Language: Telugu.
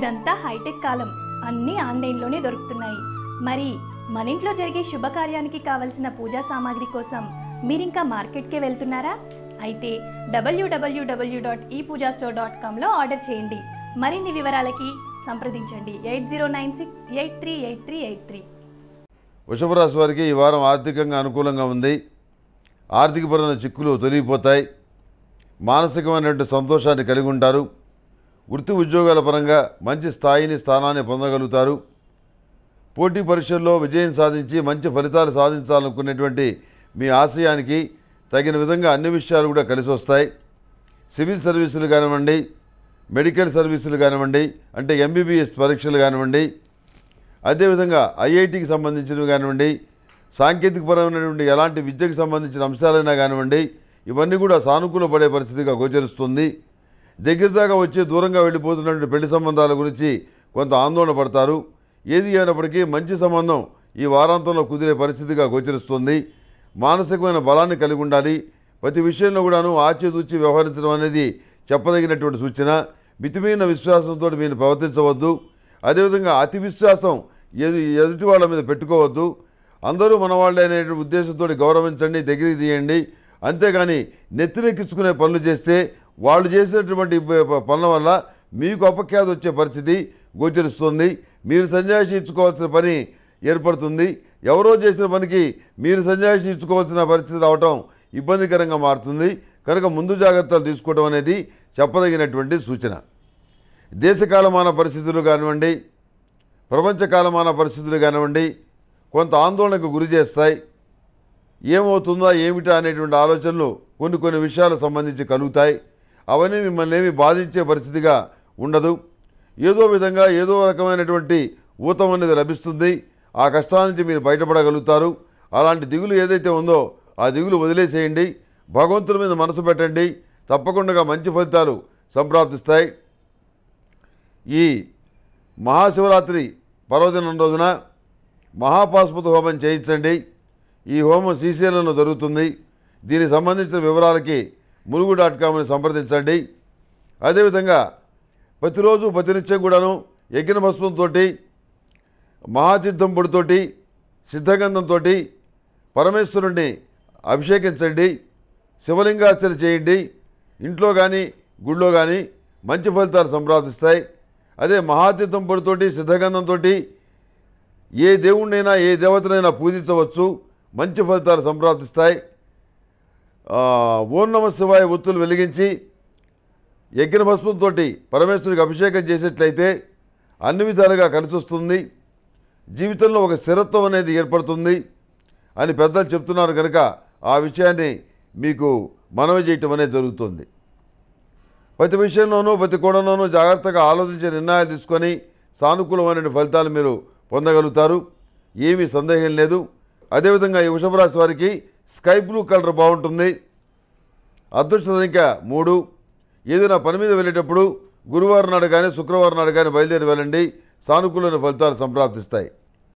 ఇదంతా హైటెక్ కాలం అన్నీ ఆన్లైన్లోనే దొరుకుతున్నాయి మరి మన ఇంట్లో జరిగే శుభకార్యానికి కావలసిన పూజా సామాగ్రి కోసం మీరింకా మార్కెట్కే వెళ్తున్నారా అయితే W W W dot e Puja store dot కామ్లో ఆర్డర్ చేయండి మరిన్ని వివరాలకి సంప్రదించండి eight zero nine six eight three eight three eight three వృషభ రాశి వారికి ఈ వారం ఆర్థికంగా అనుకూలంగా ఉంది ఆర్థికపరమైన చిక్కులు తొలగిపోతాయి మానసికమైనటువంటి సంతోషాన్ని కలిగి ఉంటారు వృత్తి ఉద్యోగాల పరంగా మంచి స్థాయిని స్థానాన్ని పొందగలుగుతారు పోటీ పరీక్షల్లో విజయం సాధించి మంచి ఫలితాలు సాధించాలనుకునేటువంటి మీ ఆశయానికి తగిన విధంగా అన్ని విషయాలు కూడా కలిసి వస్తాయి సివిల్ సర్వీసులు కానివ్వండి మెడికల్ సర్వీసులు కానివ్వండి అంటే ఎంబీబీఎస్ పరీక్షలు కానివ్వండి అదేవిధంగా ఐఐటికి సంబంధించినవి కానివ్వండి సాంకేతిక పరమైనటువంటి ఎలాంటి విద్యకు సంబంధించిన అంశాలైనా కానివ్వండి ఇవన్నీ కూడా సానుకూలపడే పరిస్థితిగా గోచరిస్తుంది దగ్గర దాకా దూరంగా వెళ్ళిపోతున్నటువంటి పెళ్లి సంబంధాల గురించి కొంత ఆందోళన పడతారు ఏది అయినప్పటికీ మంచి సంబంధం ఈ వారాంతంలో కుదిరే పరిస్థితిగా గోచరిస్తుంది మానసికమైన బలాన్ని కలిగి ఉండాలి ప్రతి విషయంలో కూడాను ఆచితూచి వ్యవహరించడం అనేది చెప్పదగినటువంటి సూచన మితిమీన విశ్వాసంతో మీరు ప్రవర్తించవద్దు అదేవిధంగా అతి విశ్వాసం ఎదు ఎదుటి వాళ్ళ మీద పెట్టుకోవద్దు అందరూ మనవాళ్ళు అనే ఉద్దేశంతో గౌరవించండి దగ్గరికి తీయండి అంతేగాని కిచ్చుకునే పనులు చేస్తే వాళ్ళు చేసినటువంటి పనుల వల్ల మీకు అపఖ్యాతి వచ్చే పరిస్థితి గోచరిస్తుంది మీరు సన్యాసి ఇచ్చుకోవాల్సిన పని ఏర్పడుతుంది ఎవరో చేసిన పనికి మీరు సన్యాసి ఇచ్చుకోవాల్సిన పరిస్థితి రావటం ఇబ్బందికరంగా మారుతుంది కనుక ముందు జాగ్రత్తలు తీసుకోవడం అనేది చెప్పదగినటువంటి సూచన దేశకాలమాన పరిస్థితులు కానివ్వండి ప్రపంచకాలమాన పరిస్థితులు కానివ్వండి కొంత ఆందోళనకు గురి చేస్తాయి ఏమవుతుందా ఏమిటా అనేటువంటి ఆలోచనలు కొన్ని కొన్ని విషయాలకు సంబంధించి కలుగుతాయి అవన్నీ మిమ్మల్ని ఏమి బాధించే పరిస్థితిగా ఉండదు ఏదో విధంగా ఏదో రకమైనటువంటి ఊతం అనేది లభిస్తుంది ఆ కష్టాల నుంచి మీరు బయటపడగలుగుతారు అలాంటి దిగులు ఏదైతే ఉందో ఆ దిగులు వదిలేసేయండి భగవంతుల మీద మనసు పెట్టండి తప్పకుండా మంచి ఫలితాలు సంప్రాప్తిస్తాయి ఈ మహాశివరాత్రి పర్వదినం రోజున మహాపాస్పత హోమం చేయించండి ఈ హోమం శ్రీశైలంలో జరుగుతుంది దీనికి సంబంధించిన వివరాలకి మునుగు డాట్ కామ్ని సంప్రదించండి అదేవిధంగా ప్రతిరోజు ప్రతినిత్యం కూడాను యజ్ఞ భస్మంతో మహాతీర్థం పొడితో సిద్ధగంధంతో పరమేశ్వరుణ్ణి అభిషేకించండి శివలింగాచన చేయండి ఇంట్లో కానీ గుళ్ళో కానీ మంచి ఫలితాలు సంప్రాదిస్తాయి అదే మహాతీర్థం పొడితో సిద్ధగంధంతో ఏ దేవుణ్ణైనా ఏ దేవతనైనా పూజించవచ్చు మంచి ఫలితాలు సంప్రాప్తిస్తాయి ఓం నమ శివాయ ఒత్తులు వెలిగించి యజ్ఞ భస్మంతో పరమేశ్వరికి అభిషేకం చేసేట్లయితే అన్ని విధాలుగా కలిసొస్తుంది జీవితంలో ఒక స్థిరత్వం అనేది ఏర్పడుతుంది అని పెద్దలు చెప్తున్నారు కనుక ఆ విషయాన్ని మీకు మనవి చేయటం అనేది జరుగుతుంది ప్రతి విషయంలోనూ ప్రతి కోణంలోనూ జాగ్రత్తగా ఆలోచించే నిర్ణయాలు తీసుకొని సానుకూలమైన ఫలితాలు మీరు పొందగలుగుతారు ఏమీ సందేహం లేదు అదేవిధంగా ఈ వృషభరాశి వారికి స్కై బ్లూ కలర్ బాగుంటుంది అదృష్ట సంఖ్య మూడు ఏదైనా పని మీద వెళ్ళేటప్పుడు గురువారం నాడు కానీ శుక్రవారం నాడు కానీ బయలుదేరి వెళ్ళండి సానుకూలమైన ఫలితాలు సంప్రాప్తిస్తాయి